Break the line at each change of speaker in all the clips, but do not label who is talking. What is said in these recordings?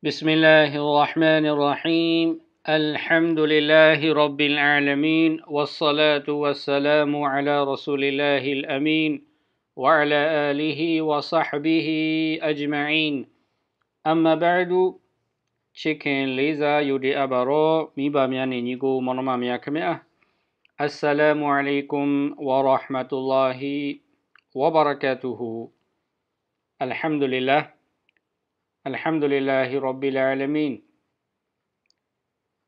بسم الله الرحمن الرحيم الحمد لله رب العالمين والصلاة والسلام على رسول الله الأمين وعلى آله وصحبه أجمعين أما بعد chicken ليزا يودي أبارو ميبا مياني نيغو منما مياكمئة السلام عليكم ورحمة الله وبركاته الحمد لله الحمد لله رب العالمين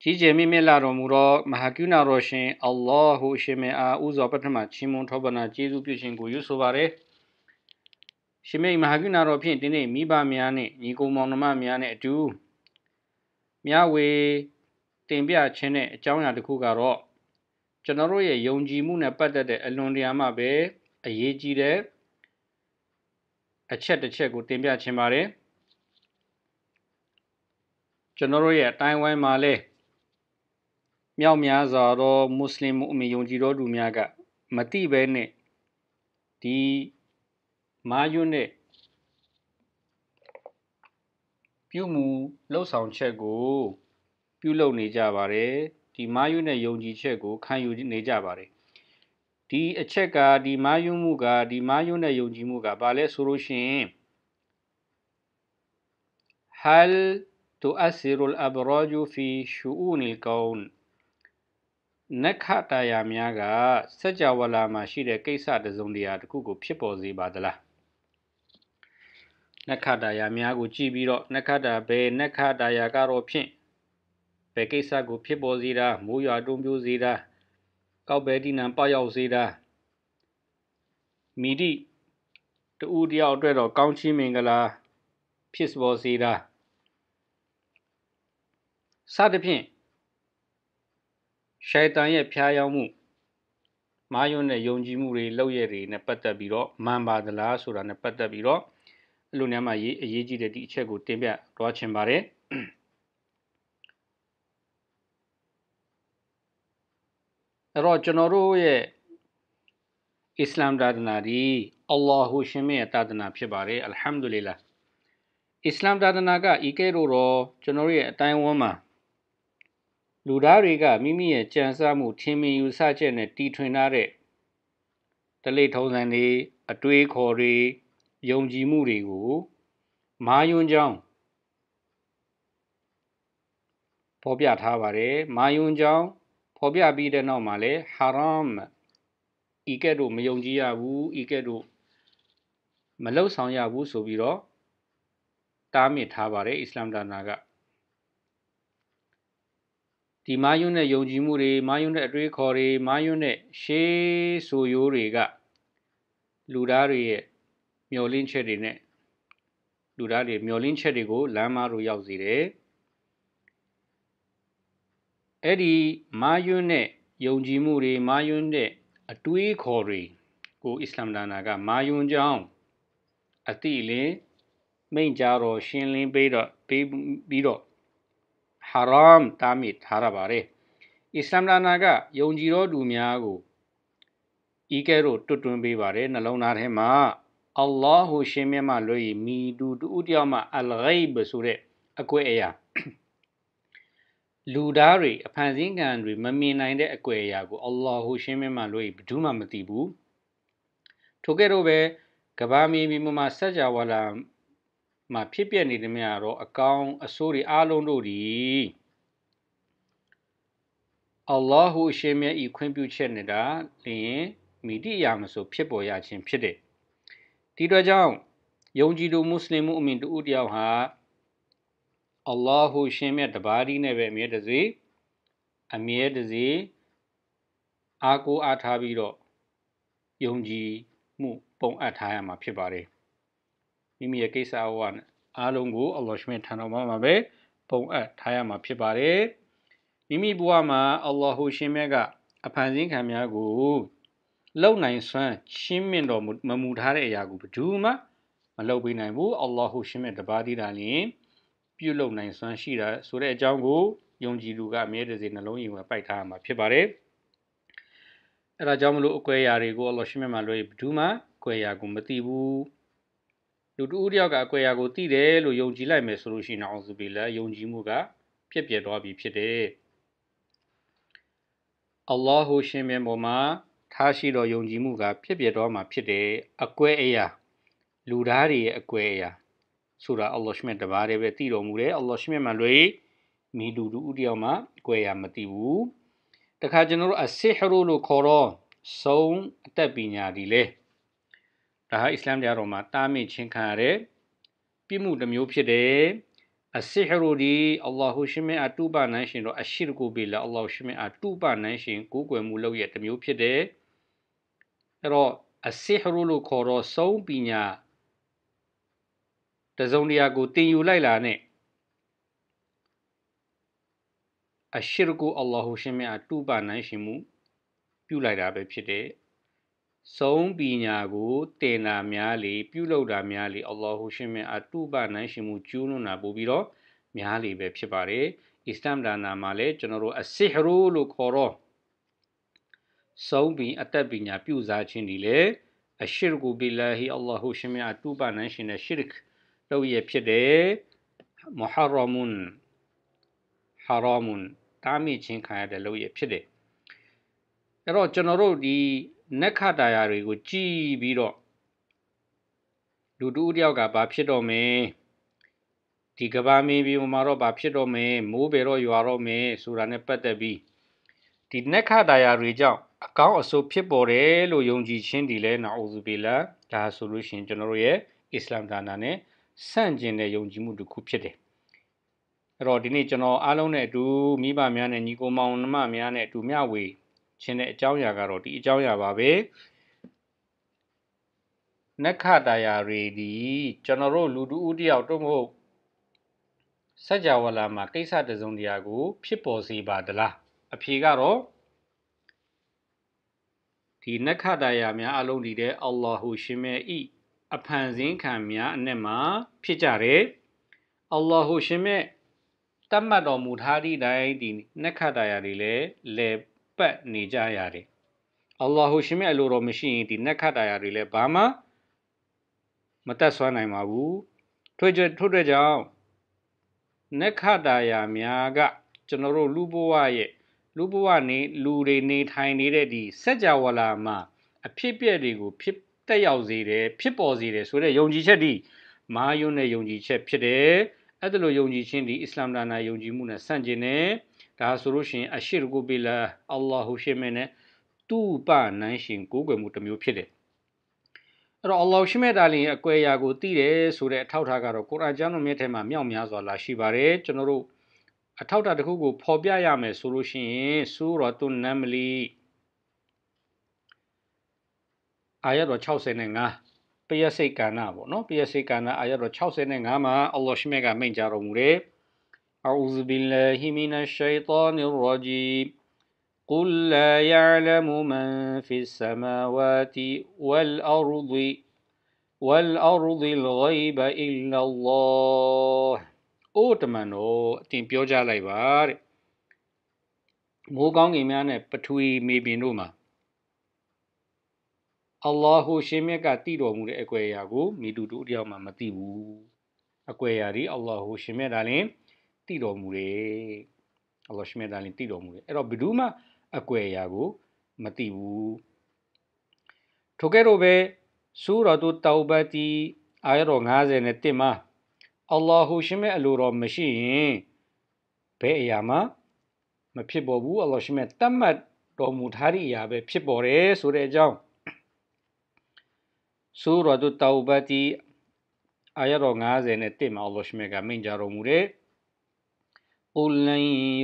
ကြီးကျယ်မြင့်မြတ်လာတော်မူသောမဟာကရုဏာတော်ရှင်အလ္လာဟူအရှင်မအားဥစွာပထမချီးမွမ်းထောပနာကျေးဇူးပြုခြင်းကိုယူဆိုပါရယ်ရှင်မိတ်မဟာကရုဏာတော်ဖြင့်ဒီနေ့မိဘများနှင့်ညီကောင်မောင်နှမများနှင့်အတူမြဝေတင်ပြခြင်းနဲ့အကြောင်းအရာတစ်ခုကတော့ကျွန်တော်တို့ရဲ့ယုံကြည်မှုနဲ့ပတ်သက်တဲ့အလွန်တရာမှပဲအရေးကြီးတဲ့အချက်တစ်ချက်ကိုတင်ပြခြင်းပါတယ်။ကျွန်တော်တို့ရဲ့အတိုင်းဝိုင်းမှာလဲမြောက်များစွာသောမွတ်စလင်အမေယုံကြည်တော်သူများကမတိပဲနဲ့ဒီမာယွန်းနဲ့ပြုမှုလှုပ်ဆောင်ချက်ကိုပြုလုပ်နေကြပါတယ်ဒီမာယွန်းနဲ့ယုံကြည်ချက်ကိုခံယူနေကြပါတယ်ဒီအချက်ကဒီမာယွန်းမှုကဒီမာယွန်းနဲ့ယုံကြည်မှုကဘာလဲဆိုလို့ရှိရင် هل تؤثر الأبراج في شؤون الكون နက္ခတရာများကစัจ java လာမှာရှိတဲ့ကိစ္စတစုံတရာတစ်ခုကိုဖြစ်ပေါ်စေပါသလားနက္ခတရာများကို ကြည့်ပြီးတော့နက္ခတာဘယ်နက္ခတရာကတော့ဖြင့်ဘယ်ကိစ္စကို ဖြစ်ပေါ်စေတာမိုးရွာတွန်းပြိုးစေတာကောက်ပဲတိနံပေါရောက်စေတာမိတိတူဦးတယောက်အတွက်တော့ကောင်းချီးမင်္ဂလာ ဖြစ်ပေါ်စေတာစသဖြင့်ရှိုင်တန်ရဲ့ဖျားယောင်းမှုမာယွန်းနဲ့ယုံကြည်မှုတွေလောက်ရတွေနဲ့ပတ်သက်ပြီးတော့မှန်ပါသလားဆိုတာနဲ့ပတ်သက်ပြီးတော့အလိုနဲ့မှရေးအရေးကြီးတဲ့ဒီအချက်ကိုတင်ပြတော့ချင်ပါတယ်အဲ့တော့ကျွန်တော်တို့ရဲ့အစ္စလာမ်သာသနာဒီအလ္လာဟူရှင်ရဲ့သာသနာဖြစ်ပါတယ်အလ်ဟမ်ဒူလ illah အစ္စလာမ်သာသနာကဤကဲ့သို့တော့ကျွန်တော်ရဲ့အတိုင်းအဝန်းမှာလူသားတွေကမိမိရဲ့ကြံစားမှုထင်မြင်ယူဆချက်နဲ့တီထွင်ထားတဲ့တလေထုံစံတွေအတွေးခေါ်တွေယုံကြည်မှုတွေကိုမာယွန်းကြောင်းဖော်ပြထားပါတယ်မာယွန်းကြောင်းဖော်ပြပြီးတဲ့နောက်မှာလည်းဟာရမ်ဤကဲ့သို့မယုံကြည်ရဘူးဤကဲ့သို့မလောက်ဆောင်ရဘူးဆိုပြီးတော့တားမြစ်ထားပါတယ်အစ္စလာမ်ဒါနာကဒီမာယွန်းနဲ့ယုံကြည်မှုတွေမာယွန်းနဲ့အတွေးခေါ်တွေမာယွန်းနဲ့ရှေးဆိုရိုးတွေကလူသားတွေရဲ့မျောလင်းချက်တွေနဲ့လူသားတွေမျောလင်းချက်တွေကို လမ်းမတို့ရောက်စေတယ်အဲ့ဒီမာယွန်းနဲ့ယုံကြည်မှုတွေမာယွန်းနဲ့အတွေးခေါ်တွေကိုအစ္စလာမ်ဒါနာကမာယွန်းကြောင်းအတိလင်းမိန့်ကြတော့ရှင်းလင်းပေးတော့ပေးပြီးတော့ဟာရမ်တားမြစ်ထားရပါတယ်။အစ္စလာမ်နာကယုံကြည်သောသူများကိုဤကဲ့သို့တွတ်တွင်းပေးပါတယ်နှလုံးသားထဲမှာအလ္လာဟူရှင်မြတ်မှလွယ်၏မိသူတူတယောက်မှ အလ်ဂိဘ်ဆိုတဲ့အကွဲအရာလူသားတွေအဖန်ဆင်းခံတွေမမြင်နိုင်တဲ့အကွယ်အရာကို အလ္လာဟူရှင်မြတ်မှလွယ်၏ဘယ်သူမှမသိဘူးထို့ကဲ့သို့ပဲကဘာမီမီမမဆက်ကြဝလာမှာဖြစ်ပျက်နေသမျှတော့အကောင်အဆိုးတွေအားလုံးတို့သည်အလ္လာဟူအရှင်မြတ်ဤခွင့်ပြုချက်နဲ့ဒါလျင်မိတိယာမဆိုဖြစ်ပေါ်ရခြင်းဖြစ်တယ်။ဒီတော့ကြောင့်ယုံကြည်သူမွတ်စလင်မှုအမင်တူတယောက်ဟာအလ္လာဟူအရှင်မြတ်တပါးဒီနဲ့ပဲအမြဲတစေအမြဲတစေအားကိုးအားထားပြီးတော့ယုံကြည်မှုပုံအပ်ထားရမှာဖြစ်ပါတယ်။မိမိရဲ့ကိစ္စအဝါအားလုံးကို အလ္လာဟ်ရှင်ထံတော်မှာပဲပုံအပ်ထားရမှာဖြစ်ပါတယ်မိမိဘဝမှာ အလ္လာဟ်ရှင်မြတ်က အဖန်ဆင်းခံများကို လုံနိုင်စွမ်းရှင်းမြင့်တော်မမူထားတဲ့အရာကိုဘယ်သူမှ မလုပ်ပေးနိုင်ဘူးအလ္လာဟ်ရှင်မြတ်တပါးတည်းတာလျင်ပြုလုပ်နိုင်စွမ်းရှိတာဆိုတဲ့အကြောင်းကိုယုံကြည်သူကအမြဲတစေနှလုံးယုံမှာပိုက်ထားရမှာဖြစ်ပါတယ်အဲဒါကြောင့်မလို့အကွဲအရာတွေကိုအလ္လာဟ်ရှင်မြတ်မှာလို့ဘယ်သူမှအကွဲအရာကိုမသိဘူးလူတူဦးတယောက်ကအကွဲရာကိုသိတယ်လို့ယုံကြည်လိုက်မယ်ဆိုလို့ရှိရင်အောင်စုပေလက်ယုံကြည်မှုကဖြစ်ပြသွားပြီဖြစ်တယ်။အလ္လာဟူရှင်မြတ်ပေါ်မှာထားရှိတော်ယုံကြည်မှုကဖြစ်ပြသွားမှာဖြစ်တယ်။အကွဲအရာလူသားတွေရဲ့အကွဲအရာဆိုတာအလ္လာဟ်ရှမြတ်တပါးတည်းပဲသိတော်မူတယ်။အလ္လာဟ်ရှမြတ်မှာလွေမိလူတူဦးတယောက်မှာအကွဲအရာမသိဘူး။တခါကျွန်တော်တို့အစစ်ဟရုလို့ခေါ်တော့ဆုံးအတတ်ပညာဒီလေ။ဒါဟာအစ္စလမ်တရားတော်မှာတားမြစ်ခြင်းခံရတဲ့ပြစ်မှုတစ်မျိုးဖြစ်တယ်အစစ်ဟရူဒီအလ္လာဟူရှိမင်အတူပနန်းရှင်တို့အရှိရကူဘီလာအလ္လာဟူရှိမင်အတူပနန်းရှင်ကိုးကွယ်မှုလုပ်ရတဲ့မျိုးဖြစ်တယ်အဲ့တော့အစစ်ဟရူလို့ခေါ်တော့ဆုံးပညာတစုံတရာကိုတင်ယူလိုက်လာနဲ့အရှိရကူအလ္လာဟူရှိမင်အတူပနန်းရှင်မှုပြုလိုက်တာပဲဖြစ်တယ်ဆုံးပညာကိုတင်တာများလေပြုလုပ်တာများလေအလ္လာဟ်ရှင်မြတ်အတုပနိုင်ရှင်မှုကျူးလွန်တာပို့ပြီးတော့များလေပဲဖြစ်ပါတယ်အစ္စလမ်ဒါနာမှာလည်းကျွန်တော်တို့အစစ်ဟရူလို့ခေါ်တော့ဆုံးပြီးအသက်ပညာပြုစားခြင်းဒီလေအရှိရ်ကူဘီလာဟီ အလ္လာဟူရှင်မြတ်အတူပါနိုင်ရှင်တဲ့ရှိရ်လောက်ရဖြစ်တယ်မဟာရမွန်ဟာရမွန်တာမီချင်းခံရတဲ့လောက်ရဖြစ်တယ်အဲ့တော့ကျွန်တော်တို့ဒီနက္ခတရာတွေကိုကြည်ပြီးတော့လူတူတယောက်ကဘာဖြစ်တော့မင်းဒီကဘာမင်းပြီးမှာတော့ဘာဖြစ်တော့မင်းမိုးပဲတော့ရွာတော့မင်းဆိုတာနဲ့ပတ်သက်ပြီးဒီနက္ခတရာတွေကြောင့်အကောင်းအဆိုးဖြစ်ပေါ်တယ်လို့ယုံကြည်ခြင်းဒီလဲနာအူဇူဘီလာဒါဆိုလို့ရှိရင်ကျွန်တော်တို့ရဲ့အစ္စလာမ်ဒါနာနဲ့ဆန့်ကျင်တဲ့ယုံကြည်မှုတစ်ခုဖြစ်တယ်အဲ့တော့ဒီနေ့ကျွန်တော်အားလုံးနဲ့အတူမိဘများနဲ့ညီကိုမောင်နှမများနဲ့အတူမျှဝေခြင်းတဲ့အကြောင်းအရာကတော့ဒီအကြောင်းအရာပါပဲနက္ခတာယာတွေဒီကျွန်တော်တို့လူတူဦးတယောက်တို့မဟုတ်စัจ java လာမှာကိစ္စတစုံတရာကိုဖြစ်ပေါ်စေပါတလားအဖြေကတော့ဒီနက္ခတာယာများအလုံးဒီတဲ့အလ္လာဟူရှင်မဲ့ဤအဖန်ဆင်းခံများအနက်မှာဖြစ်ကြတယ်အလ္လာဟူရှင်မဲ့တတ်မှတ်တော်မူထားသည့်တိုင်းဒီနက္ခတာယာတွေလည်းလည်ပတ်နေကြရတယ်အလ္လာဟူရှင်မြတ်အလိုတော်မရှိရင်ဒီနက်ခတ်တာယာတွေလည်းဘာမှမတက်ဆွမ်းနိုင်ပါဘူးထွေထွေထွတ်တဲ့ကြောင့်နက်ခတ်တာယာများက ကျွန်တော်တို့လူဘဝရဲ့လူဘဝနေလူတွေနေထိုင်နေတဲ့ဒီစัจ java လာမှာအဖြစ်ပြက်တွေကိုဖြစ်တက်ရောက်စေတယ်ဖြစ်ပေါ်စေတယ်ဆိုတဲ့ယုံကြည်ချက်ဒီမာယွန်းနဲ့ယုံကြည်ချက်ဖြစ်တယ်အဲ့ဒါလိုယုံကြည်ခြင်းဒီအစ္စလာမ်ဒါနာယုံကြည်မှုနဲ့ဆန့်ကျင်တယ်ဒါဆိုလို့ရှိရင်အရှိရကူဘီလာအလ္လာဟူရှိမဲနဲ့သူ့ပနန်းရှင်ကိုးကွယ်မှုတစ်မျိုးဖြစ်တယ်အဲ့တော့အလ္လာဟူရှိမဲဒါလင်အကွယ်အရာကိုသိတယ်ဆိုတဲ့အထောက်အထားကတော့ကုရ်အာန်ကျမ်းတော်မြတ်ထဲမှာမြောက်များစွာလာရှိပါတယ်ကျွန်တော်တို့အထောက်အထားတစ်ခုကို ဖော်ပြရမယ်ဆိုလို့ရှိရင်ဆူရတုနမ်မလီအာရတ်တော်65ပယစိတ်ကဏ္ဍပေါ့နော်ပယစိတ်ကဏ္ဍအာရတ်တော်65မှာအလ္လာဟ်ရှိမဲကမိန့်ကြားတော်မူတယ် أعوذ بالله من الشيطان الرجيم قل لا يعلم من في السماوات والأرض والأرض الغيب إلا الله အိုတမန်တို့အတင်ပြောကြလိုက်ပါတဲ့မိုးကောင်းကင်များနဲ့ပထဝီမေပင်တို့မှာအလ္လာဟူရှင်မြတ်ကတည်တော်မူတဲ့အကွယ်အရာကိုမိတူတူတယောက်မှမသိဘူးအကွယ်အရာဒီအလ္လာဟူရှင်မြတ်ဒါလင်းသိတော်မူတယ်အလ္လာဟ်ရှိမြတ်တာလင်သိတော်မူတယ်အဲ့တော့ဘယ်သူမှအကွယ်အရာကိုမသိဘူးထိုကဲ့သို့ပဲဆူရတုတောဘတီအာရတော်51မှာအလ္လာဟူရှိမြတ်အလိုတော်မရှိရင်ဘယ်အရာမှမဖြစ်ပေါ်ဘူးအလ္လာဟ်ရှိမြတ်တတ်မှတ်တော်မူထားတဲ့အရာပဲဖြစ်ပေါ်တယ်ဆိုတဲ့အကြောင်းဆူရတုတောဘတီအာရတော်51မှာအလ္လာဟ်ရှိမြတ်ကမိန့်ကြားတော်မူတယ် قل لن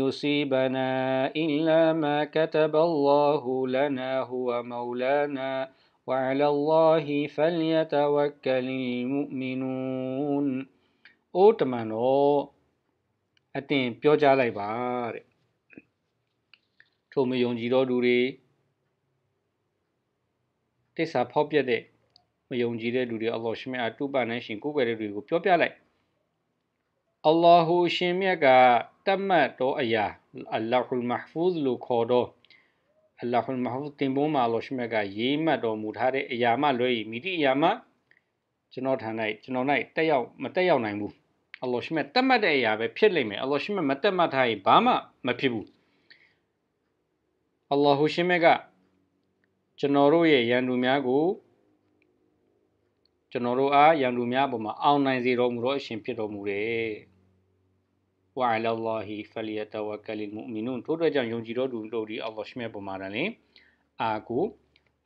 يصيبنا إلا ما كتب الله لنا هو مولانا وعلى الله فليتوكل المؤمنون အိုးတမန်တော်အတင်ပြောကြားလိုက်ပါတဲ့ထိုမယုံကြည်သောသူတွေတိစ္ဆာဖောက်ပြတဲ့မယုံကြည်တဲ့လူတွေအလ္လာဟ်ရှင်မြတ်အတူပါနိုင်ရှင်ကိုယ်ွယ်တဲ့တွေကိုပြောပြလိုက်အလ္လာဟူရှင်မြတ်ကတတ်မှတ်တော်အရာအလ္လာဟူမဟ်ဖူဇ်လို့ခေါ်တော့အလ္လာဟူမဟ်ဖူဇ်တင်ပေါ်မှာလို့ရှင်မြတ်ကရေးမှတ်တော်မူထားတဲ့အရာမှလွဲပြီးမိတိအရာမှကျွန်တော်ထံ၌ကျွန်တော်၌တက်ရောက်မတက်ရောက်နိုင်ဘူးအလ္လာဟ်ရှင်မြတ်တတ်မှတ်တဲ့အရာပဲဖြစ်လိမ့်မယ်အလ္လာဟ်ရှင်မြတ်မတတ်မှတ်ထားရင်ဘာမှမဖြစ်ဘူးအလ္လာဟူရှင်မြတ်ကကျွန်တော်တို့ရဲ့ရန်သူများကိုကျွန်တော်တို့အားရန်သူများအပေါ်မှာအောင်နိုင်စေတော်မူသောအရှင်ဖြစ်တော်မူတယ်ဝါအလလာဟီဖလီယတဝကလီမူမီနူန်တို့အတွက်ကြောင့်ယုံကြည်တော်သူတို့ဒီအလ္လာဟ်ရှမြတ်ပေါ်မှာလည်းအာကို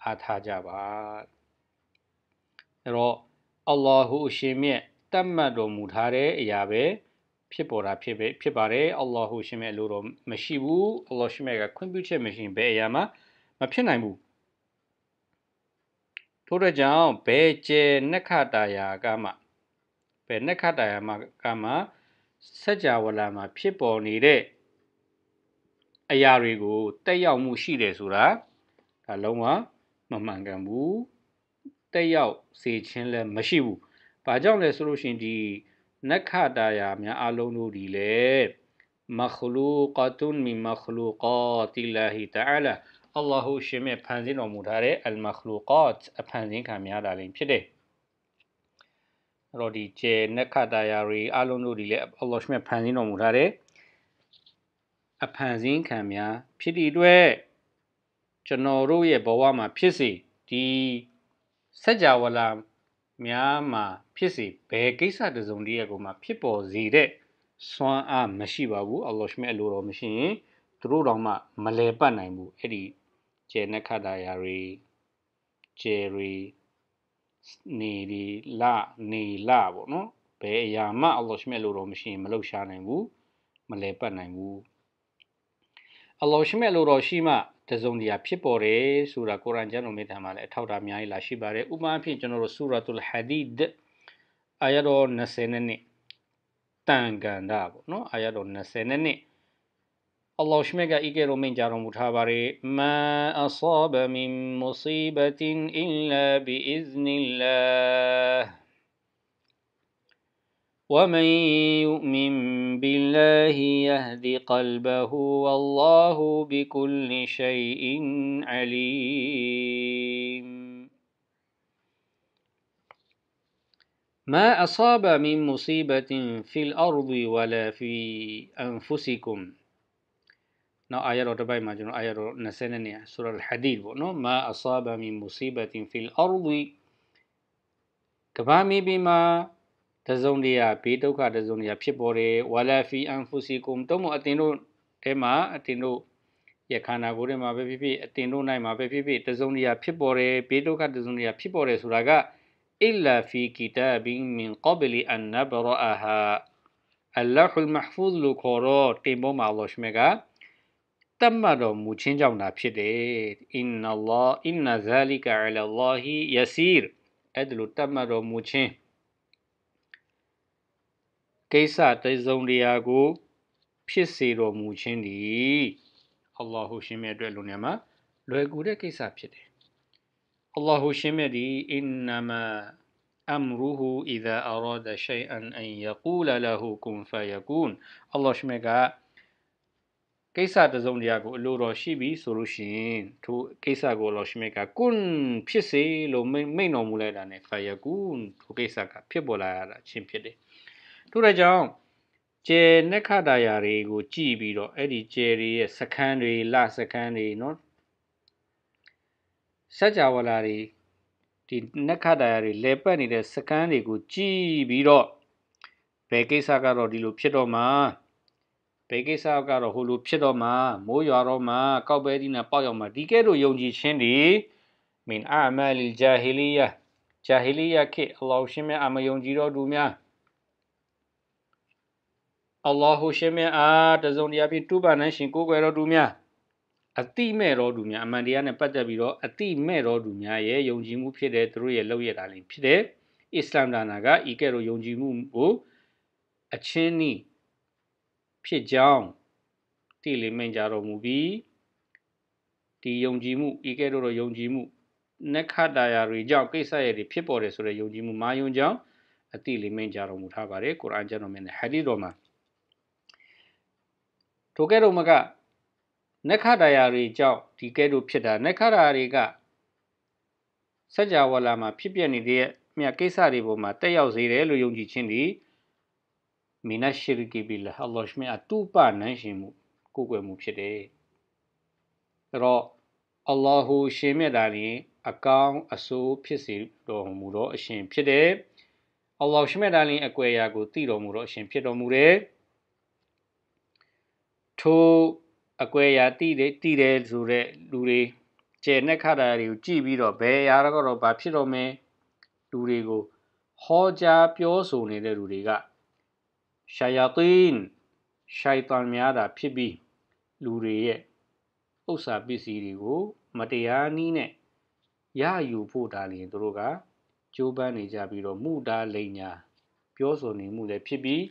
အားထားကြပါအဲ့တော့အလ္လာဟူအရှင်မြတ်တတ်မှတ်တော်မူထားတဲ့အရာပဲဖြစ်ပေါ်တာဖြစ်ပဲဖြစ်ပါတယ်အလ္လာဟူရှင်မြတ်လို့တော့မရှိဘူးအလ္လာဟ်ရှင်မြတ်ကခွင့်ပြုချက်မရှိဘဲအရာမှာမဖြစ်နိုင်ဘူးထို့တဲ့ကြောင့်ဘဲကျဲနက္ခတာယာကမှဘဲနက္ခတာယာမှာကမှစัจ java လာမှာဖြစ်ပေါ်နေတဲ့အရာတွေကိုတက်ရောက်မှုရှိတယ်ဆိုတာဒါလုံးဝမမှန်ကန်ဘူးတက်ရောက်စေခြင်းလည်းမရှိဘူး။ဘာကြောင့်လဲဆိုလို့ရှိရင်ဒီနက္ခတာယာများအလုံးတို့ဒီလေမခလူကတုန်မီမခလူကတိလာဟီတအာလာအလ္လာဟူရှင်မြတ်ဖန်ဆင်းတော်မူထားတဲ့အယ်မခလူကတ်အဖန်ဆင်းခံများတာလည်းဖြစ်တယ်။အဲ့တော့ဒီကျဲနက်ခတ်တာယာတွေအလုံးတို့ဒီလည်းအလ္လာဟ်ရှင်ဖန်ဆင်းတော်မူထားတယ်အဖန်ဆင်းခံများ ဖြစ်သည့်အတွက်ကျွန်တော်တို့ရဲ့ဘဝမှာဖြစ်စေဒီစัจ java လာများမှာဖြစ်စေဘယ်ကိစ္စတစုံတည်းရကိုမှဖြစ်ပေါ်စေတဲ့စွမ်းအားမရှိပါဘူးအလ္လာဟ်ရှင်အလိုတော်မရှိရင်သူတို့တော့မှ မလဲပတ်နိုင်ဘူးအဲ့ဒီကျဲနက်ခတ်တာယာတွေကျယ်ရီနေဒီလနေလပေါ့နော်ဘယ်အရာမှအလ္လာဟ်ရှမဲ့လို့တော့မရှိရင်မလှုပ်ရှားနိုင်ဘူးမလဲပတ်နိုင်ဘူးအလ္လာဟ်ရှမဲ့လို့တော့ရှိမှတစုံတရာဖြစ်ပေါ်တယ်ဆိုတာကုရ်အာန်ကျမ်းတော်မြတ်မှာလည်းအထောက်အထားအများကြီးလာရှိပါတယ်ဥပမာအဖြစ်ကျွန်တော်တို့ဆူရာတုလ်ဟာဒီဒ်အာယတ်တော်20နဲ့တန်ကန်တာပေါ့နော်အာယတ်တော်20နဲ့ الله شميغا إيجيلو من جارو متابري ما أصاب من مصيبة إلا بإذن الله ومن يؤمن بالله يهدي قلبه والله بكل شيء عليم ما أصاب من مصيبة في الأرض ولا في أنفسكم နော်အာရတော်တစ်ပိုက်မှာကျွန်တော်အာရတော်20နဲ့နေရဆိုတော့ဟာဒီသ်ပေါ့နော်မာအဆာဘမီမူစီဘတင်ဖီလ်အာရ်ဒီကဘာမီဘီမာတစုံတရာဘေးဒုက္ခတစုံတရာဖြစ်ပေါ်တယ်ဝါလာဖီအန်ဖူစီကုမ်တုံးမအတင်တို့အဲမှာအတင်တို့ရခန္ဓာကိုယ်ထဲမှာပဲဖြစ်ဖြစ်အတင်တို့နိုင်မှာပဲဖြစ်ဖြစ်တစုံတရာဖြစ်ပေါ်တယ်ဘေးဒုက္ခတစုံတရာဖြစ်ပေါ်တယ်ဆိုတာကအစ်လာဖီကီတာဘင်မင်ကဘလီအန်နဘရအာဟာအလ္လာဟ်မဟ်ဖူဇ်လို့ခေါ်တော့တင်ပေါ်မှာအလ္လာဟ်ရှမေကတတ်မှတ်တော်မူခြင်းကြောင့်သာဖြစ်တယ်အင်နလာအင်နဇာလီကာအလလာဟီယစီရ်အဲ့ဒါလိုတတ်မှတ်တော်မူခြင်းကိစ္စတိစုံတရားကိုဖြစ်စေတော်မူခြင်းသည်အလ္လာဟူရှင်မြတ်အတွက်လုံနေမှာလွယ်ကူတဲ့ကိစ္စဖြစ်တယ်အလ္လာဟူရှင်မြတ်ဒီအင်နမာ أمره إذا أراد شيئا أن يقول له كن فيكون الله شمعك ကိစ္စတစုံတရာကိုအလိုတော်ရှိပြီဆိုလို့ရှိရင်ထိုကိစ္စကိုလောရှိမေကကွန်းဖြစ်စေလို့မိန့်တော်မူလိုက်တာ ਨੇ ဖယကုထိုကိစ္စကဖြစ်ပေါ်လာရတာချင်းဖြစ်တယ်ထို့တဲ့ကြောင့်ကျဲနက္ခတရာတွေကိုကြည်ပြီးတော့အဲ့ဒီကျဲတွေရဲ့စခန်းတွေလစခန်းတွေနော်စัจ java လာတွေဒီနက္ခတရာတွေလဲပတ်နေတဲ့စကန်းတွေကိုကြည်ပြီးတော့ဘယ်ကိစ္စကတော့ဒီလိုဖြစ်တော့မှာဘယ်ကိစ္စကတော့ဟိုလိုဖြစ်တော့မှမိုးရွာတော့မှကောက်ပဲဒီနာပေါက်ရောက်မှဒီကဲ့သို့ယုံကြည်ခြင်းတွေ min a'mal al-jahiliya jahiliya ခေအလ္လာဟ်ရှင်မြတ်အမယုံကြည်တော်သူများအလ္လာဟ်ရှင်မြတ်အားတစုံတရာဖြင့်တူပါနိုင်ရှင်ကိုးကွယ်တော်သူများအတိမဲ့တော်သူများအမှန်တရားနဲ့ပတ်သက်ပြီးတော့အတိမဲ့တော်သူများရဲ့ယုံကြည်မှုဖြစ်တဲ့သူတို့ရဲ့လောက်ရတာလေးဖြစ်တဲ့အစ္စလာမ်ဒါနာကဤကဲ့သို့ယုံကြည်မှုကိုအချင်းနှီးဖြစ်ကြောင်းတိလိမင်ကြတော်မူပြီးဒီယုံကြည်မှုဤကဲ့သို့သောယုံကြည်မှုနက္ခတရာတွေကြောင့်ကိစ္စရဲ့တွေဖြစ်ပေါ်တယ်ဆိုတဲ့ယုံကြည်မှုမာယုံကြောင့်အတိလိမင်ကြတော်မူထားပါတယ်ကုရ်အာန်ကျမ်းတော်မြတ်နဲ့ဟာဒီတော်မှာထိုကဲ့သို့မကနက္ခတရာတွေကြောင့်ဒီကဲ့သို့ဖြစ်တာနက္ခတရာတွေကစัจ java လာမှာဖြစ်ပျက်နေတဲ့မြတ်ကိစ္စတွေပေါ်မှာတက်ရောက်စေတယ်လို့ယုံကြည်ခြင်းသည်မီနရှီရ်ကီဘီလာအလ္လာဟ်ရှ်မအတူပါနန်းရှင်မှုကိုယ်ွယ်မှုဖြစ်တယ်။အဲတော့အလ္လာဟူရှင်မြတ်တာရင်အကောင်းအဆိုးဖြစ်စေတော်မူသောအရှင်ဖြစ်တယ်။အလ္လာဟ်ရှ်မတာလင်အကွယ်အရာကိုတည်တော်မူသောအရှင်ဖြစ်တော်မူတယ်။ထိုအကွယ်အရာတည်တယ်တည်တယ်ဆိုတဲ့လူတွေကျဲနှက်ခတာတွေကိုကြည့်ပြီးတော့ဘယ်အရာတော့ဘာဖြစ်တော်မလဲလူတွေကို ဟောကြားပြောဆိုနေတဲ့လူတွေကရှာယာတီးန်ရှိုင်တန်များတာ ဖြစ်ပြီးလူတွေရဲ့ဥစ္စာပစ္စည်းတွေကိုမတရားနည်းနဲ့ရယူဖို့ဒါလျင်သူတို့ကကြိုးပမ်းနေကြပြီးတော့မှုတာလိန်ညာပြောဆိုနေမှုလည်းဖြစ်ပြီး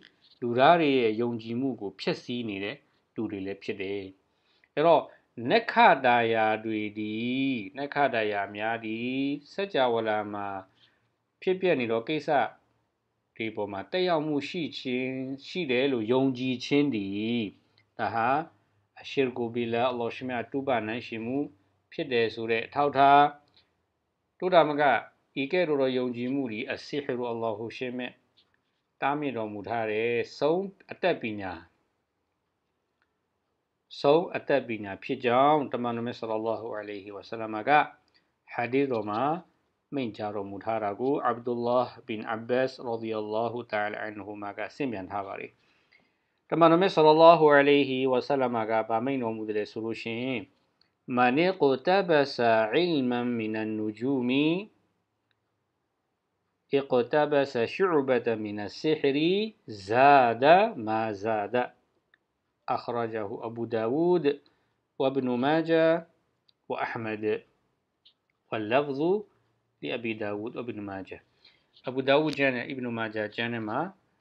လူသားတွေရဲ့ယုံကြည်မှုကိုဖျက်ဆီးနေတဲ့လူတွေလည်းဖြစ်တယ်။အဲတော့နက္ခတာယာတွေဒီနက္ခတာယာများဒီစัจ java လာမှာဖြစ်ပြနေတော့ကိစ္စဒီပေါ်မှာတက်ရောက်မှုရှိခြင်းရှိတယ်လို့ယုံကြည်ခြင်းဒီဒါဟာအရှီရ်ကူဘီလာအလ္လာဟ်ရှမြတ်တူဘာနိုင်ရှိမှု ဖြစ်တယ်ဆိုတဲ့အထောက်ထားတူတာမကဤကဲ့သို့သောယုံကြည်မှုဒီအစစ်ဟ်ရူအလ္လာဟူရှမြတ်တားမြစ်တော်မူထားတယ်ဆုံးအသက်ပညာဆုံးအသက်ပညာဖြစ်ကြောင်းတမန်တော်မြတ်ဆလ္လာဟူအလိုင်ဟီဝဆလမ်ကဟာဒီသ်တော်မှာ منجارو مدهارغو عبد الله بن عباس رضي الله تعالى عنهما قاسميان هاغاري كما نمي صلى الله عليه وسلم قابا مين ومدل سلوشين من اقتبس علما من النجوم اقتبس شعبة من السحر زاد ما زاد أخرجه أبو داود وابن ماجة وأحمد واللفظ Abi Dawud Ibn Majah Abu Dawud ကျမ်းနဲ့ Ibn Majah ကျမ်းထဲမှာ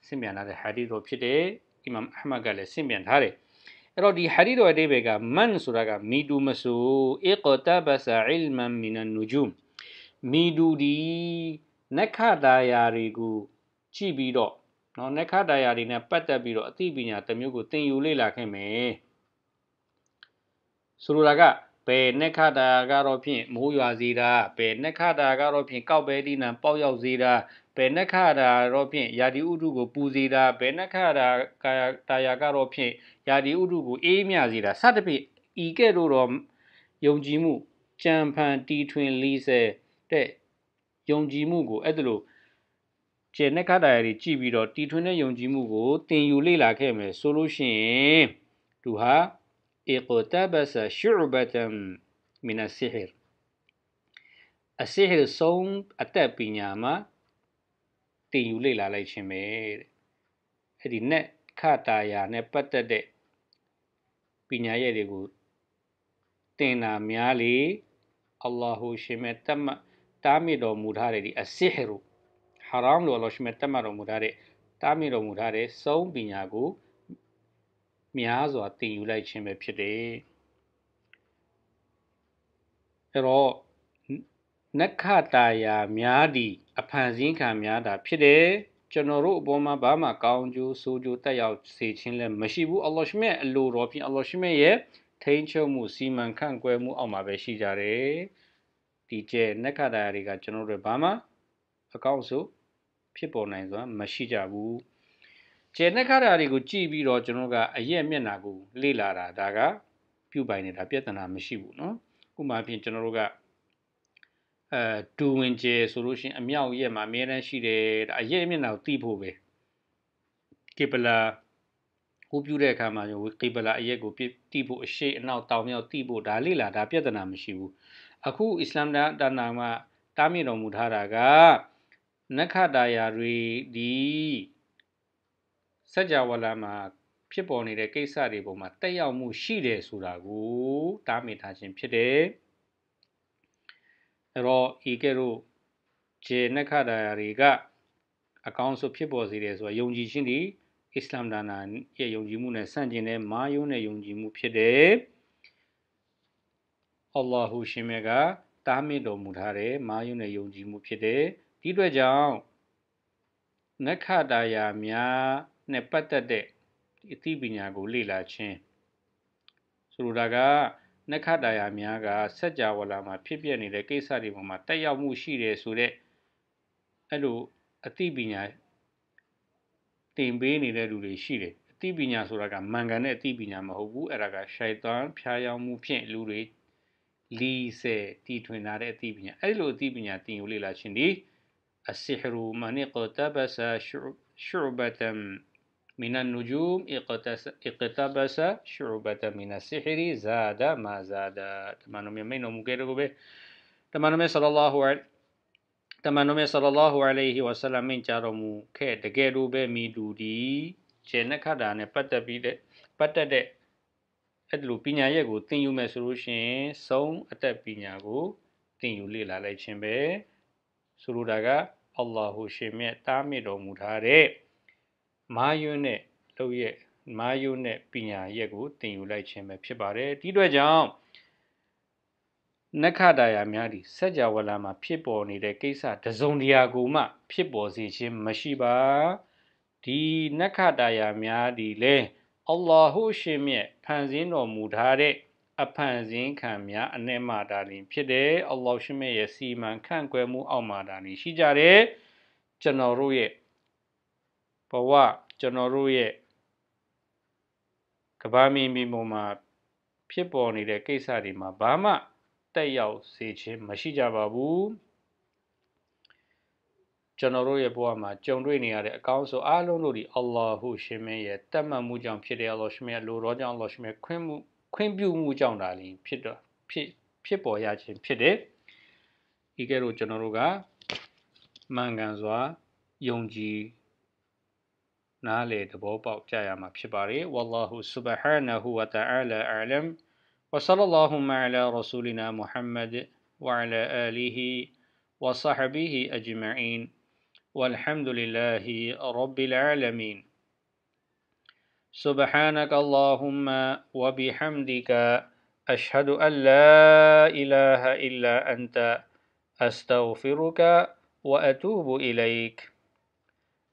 ဆင့်ပြန်လာတဲ့ hadith တော်ဖြစ်တယ်။ Imam Ahmad ကလည်းဆင့်ပြန်ထားတယ်။အဲ့တော့ဒီ hadith တော်အတိပ္ပယ်က man ဆိုတာကမီတူမဆူ iqtabasa ilman min an-nujum မီတူဒီနက္ခတ္ရာတွေကိုကြည့်ပြီးတော့နော်နက္ခတ္ရာတွေနဲ့ပတ်သက်ပြီးတော့အသိပညာတစ်မျိုးကိုသင်ယူလေ့လာခဲ့မယ်။ဆိုလိုတာကပေနက္ခတာကတော့ဖြင့်မိုးရွာစေတာပေနက္ခတာကတော့ဖြင့်ကောက်ပဲဒီနံပေါက်ရောက်စေတာပေနက္ခတာတော့ဖြင့်ယာတိဥဒုကိုပူစေတာပေနက္ခတာကာတာယာကတော့ဖြင့်ယာတိဥဒုကိုအေးမြစေတာစသဖြင့်ဤကဲ့သို့သောယုံကြည်မှုကြံဖန်တီထွင်လေးဆဲတဲ့ယုံကြည်မှုကိုအဲ့ဒါလို့ကျေနက္ခတာယာတွေကြည့်ပြီးတော့တီထွင်တဲ့ယုံကြည်မှုကိုသင်ယူလေ့လာခဲ့မယ်ဆိုလို့ရှိရင်သူဟာ اقتبس شعبة من السحر السحر ဆုံးအသက်ပညာမှာတင်ယူလေ့လာလိုက်ခြင်းပဲတဲ့အဲ့ဒီနဲ့ခတာယာနဲ့ပတ်သက်တဲ့ပညာရဲ့တွေကိုတင်တာများလေအလ္လာဟူရှင်မဲ့တမတားမြစ်တော်မူထားတဲ့ဒီအစစ်ဟရူဟာရမ်လို့အလ္လာရှင်မဲ့တမတော်မူထားတဲ့တားမြစ်တော်မူထားတဲ့စုံပညာကိုများစွာသင်ယူလိုက်ခြင်းပဲဖြစ်တယ်အဲ့တော့နက္ခတာယာများသည့်အဖန်ဆင်းခံများတာဖြစ်တယ်ကျွန်တော်တို့အပေါ်မှာဘာမှကောင်းကျိုးဆိုးကျိုးတက်ရောက်စေခြင်းလည်းမရှိဘူးအလ္လာဟ်ရှမရဲ့အလိုတော်ဖြင့်အလ္လာဟ်ရှမရဲ့ထိန်းချုပ်မှုစီမံခန့်ခွဲမှုအောက်မှာပဲရှိကြတယ်ဒီကျဲနက္ခတာယာတွေကကျွန်တော်တို့ဘာမှ အကောင်းဆုံးဖြစ်ပေါ်နိုင်စွာမရှိကြဘူးကျန်တဲ့ခါတာတွေကိုကြည့်ပြီးတော့ကျွန်တော်ကအရက်မျက်နာကိုလေ့လာတာဒါကပြုပိုင်နေတာပြဿနာမရှိဘူးเนาะဥပမာဖြင့်ကျွန်တော်တို့ကအဲဒူဝင်ကျဲဆိုလို့ရှိရင်အမြောက်ရက်မှာအများတန်းရှိတယ်ဒါအရက်မျက်နာကိုသိဖို့ပဲကေပလာကိုပြုတဲ့အခါမှာကေပလာအရက်ကိုတိဖို့အရှိအနောက်တောင်မြောက်တိဖို့ဒါလေ့လာဒါပြဿနာမရှိဘူးအခုအစ္စလာမ်တာနာမှာတားမြစ်တော်မူထားတာကနက္ခတာယာတွေဒီစัจ java လာမှာဖြစ်ပေါ်နေတဲ့ကိစ္စတွေပေါ်မှာတက်ရောက်မှုရှိတယ်ဆိုတာကိုတားမြစ်ထားခြင်းဖြစ်တယ်။အဲတော့ဤကဲ့သို့ဂျေနခဒါယာတွေကအကောင်းဆုံးဖြစ်ပေါ်စေတယ်ဆိုတာယုံကြည်ခြင်းဒီအစ္စလာမ်ဒါနာရဲ့ယုံကြည်မှုနဲ့ဆန့်ကျင်တဲ့မာယုံနဲ့ယုံကြည်မှုဖြစ်တယ်။အလ္လာဟူရှင်မြတ်ကတားမြစ်တော်မူထားတဲ့မာယုံနဲ့ယုံကြည်မှုဖြစ်တယ်။ဒီအတွက်ကြောင့်နခဒါယာများနဲ့ပတ်သက်တဲ့အသိပညာကိုလေ့လာခြင်းဆိုလိုတာကနက္ခတာယာများကစัจ java လာမှာဖြစ်ပျက်နေတဲ့ကိစ္စတွေပေါ်မှာတက်ရောက်မှုရှိတယ်ဆိုတော့အဲ့လိုအသိပညာသင်ပေးနေတဲ့လူတွေရှိတယ်အသိပညာဆိုတာကမှန်ကန်တဲ့အသိပညာမဟုတ်ဘူးအဲ့ဒါကရှိုက်သွန်ဖျားယောင်းမှုဖြင့်လူတွေလီဆယ်တီထွင်လာတဲ့အသိပညာအဲ့လိုအသိပညာသင်ယူလေ့လာခြင်းဒီအစစ်ရူမနိကတဘဆာရှုဘတမ် من النجوم اقتبس شعبة من السحر زاد ما زاد تمانو يمين ومكيرو به تمانو صلى الله عليه တမန်တော်မြတ်ဆလလောဟူအလိုင်ဟီဝဆလမ်မင်းကြားတော်မူခဲ့တကယ်လို့ပဲမိသူဒီခြေနှက်ခတာနဲ့ပတ်သက်ပြီးတဲ့ပတ်သက်တဲ့အဲ့လိုပညာရက်ကိုသင်ယူမယ်ဆိုလို့ရှိရင်ဆုံးအသက်ပညာကိုသင်ယူလေ့လာလိုက်ခြင်းပဲဆိုလိုတာကအလ္လာဟူရှင်မြတ်တားမြစ်တော်မူထားတဲ့မာယွန်းနဲ့လှုပ်ရက်မာယွန်းနဲ့ပညာရက်ကိုသင်ယူလိုက်ခြင်းပဲဖြစ်ပါတယ်ဒီအတွက်ကြောင့်နက္ခတရာများသည့်စัจ java လာမှာဖြစ်ပေါ်နေတဲ့ကိစ္စတစုံတရာကိုမှဖြစ်ပေါ်စေခြင်းမရှိပါဒီနက္ခတရာများဒီလဲအလ္လာဟုရှင်မြတ်ဖန်ဆင်းတော်မူထားတဲ့အဖန်ဆင်းခံများအနှဲ့မှတာလင် ဖြစ်တယ်အလ္လာရှင်မြတ်ရဲ့စီမံခန့်ခွဲမှုအောက်မှတာလင်ရှိကြတယ်ကျွန်တော်တို့ရဲ့ဘဝကျွန်တော်တို့ရဲ့ကဘာမီမီမုံမှာဖြစ်ပေါ်နေတဲ့ကိစ္စတွေမှာဘာမှတက်ရောက်စေခြင်းမရှိကြပါဘူးကျွန်တော်တို့ရဲ့ဘဝမှာကြုံတွေ့နေရတဲ့အကောင်းဆုံးအားလုံးတို့ဒီအလ္လာဟူရှင်မင်းရဲ့တတ်မှတ်မှုကြောင့်ဖြစ်တဲ့အလ္လာရှင်မင်းရဲ့လိုတော်ကြောင့်အလ္လာရှင်မင်းခွင့်မှုခွင့်ပြုမှုကြောင့်ဒါလည်းဖြစ်တော့ဖြစ်ဖြစ်ပေါ်ရခြင်းဖြစ်တယ်ဒီကဲတော့ကျွန်တော်တို့ကမှန်ကန်စွာယုံကြည် الله سبحانه أعلم على رسولنا محمد နားလေသဘောပေါက်ကြရမှာဖြစ်ပါတယ်ဝလာဟူဆူဘဟာနဟူဝတအာလာအာလမ်ဝဆလလာဟူမာလာရဆူလနာမုဟမ္မဒ်ဝါလာအာလီဟီ وصحبه أجمعين والحمد لله رب العالمين سبحانك اللهم وبحمدك أشهد أن لا إله إلا أنت أستغفرك وأتوب إليك